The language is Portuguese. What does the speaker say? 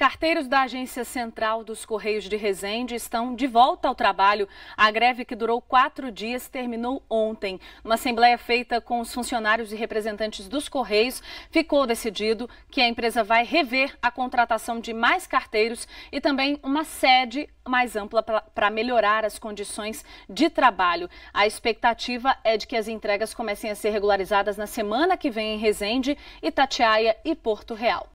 Carteiros da Agência Central dos Correios de Resende estão de volta ao trabalho. A greve, que durou quatro dias, terminou ontem. Uma assembleia feita com os funcionários e representantes dos Correios, ficou decidido que a empresa vai rever a contratação de mais carteiros e também uma sede mais ampla para melhorar as condições de trabalho. A expectativa é de que as entregas comecem a ser regularizadas na semana que vem em Resende, Itatiaia e Porto Real.